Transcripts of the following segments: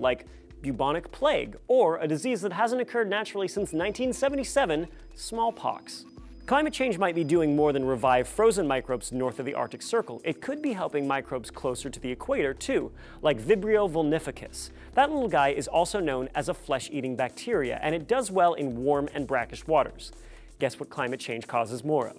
like bubonic plague, or a disease that hasn't occurred naturally since 1977, smallpox. Climate change might be doing more than revive frozen microbes north of the Arctic Circle. It could be helping microbes closer to the equator, too, like Vibrio vulnificus. That little guy is also known as a flesh-eating bacteria, and it does well in warm and brackish waters. Guess what climate change causes more of?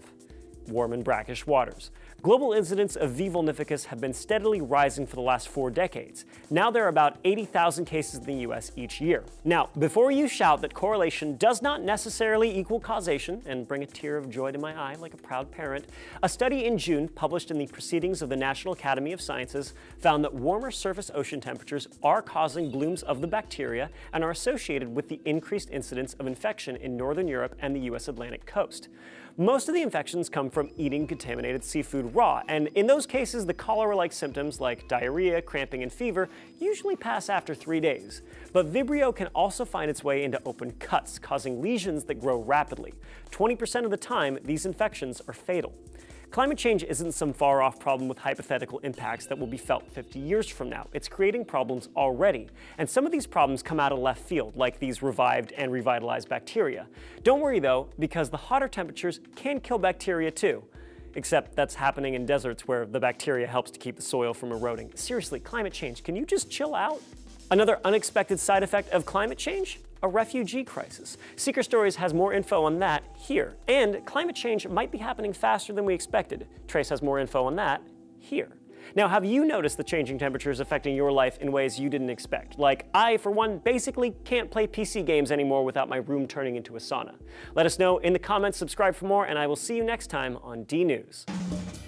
Warm and brackish waters. Global incidents of V. vulnificus have been steadily rising for the last four decades. Now there are about 80,000 cases in the US each year. Now, before you shout that correlation does not necessarily equal causation and bring a tear of joy to my eye like a proud parent, a study in June published in the Proceedings of the National Academy of Sciences found that warmer surface ocean temperatures are causing blooms of the bacteria and are associated with the increased incidence of infection in northern Europe and the US Atlantic coast. Most of the infections come from eating contaminated seafood raw, and in those cases, the cholera-like symptoms like diarrhea, cramping, and fever usually pass after three days. But Vibrio can also find its way into open cuts, causing lesions that grow rapidly. 20% of the time, these infections are fatal. Climate change isn't some far off problem with hypothetical impacts that will be felt 50 years from now. It's creating problems already. And some of these problems come out of left field, like these revived and revitalized bacteria. Don't worry though, because the hotter temperatures can kill bacteria too except that's happening in deserts where the bacteria helps to keep the soil from eroding. Seriously, climate change, can you just chill out? Another unexpected side effect of climate change? A refugee crisis. Seeker Stories has more info on that here. And climate change might be happening faster than we expected. Trace has more info on that here. Now, have you noticed the changing temperatures affecting your life in ways you didn't expect? Like, I, for one, basically can't play PC games anymore without my room turning into a sauna. Let us know in the comments, subscribe for more, and I will see you next time on DNews. News.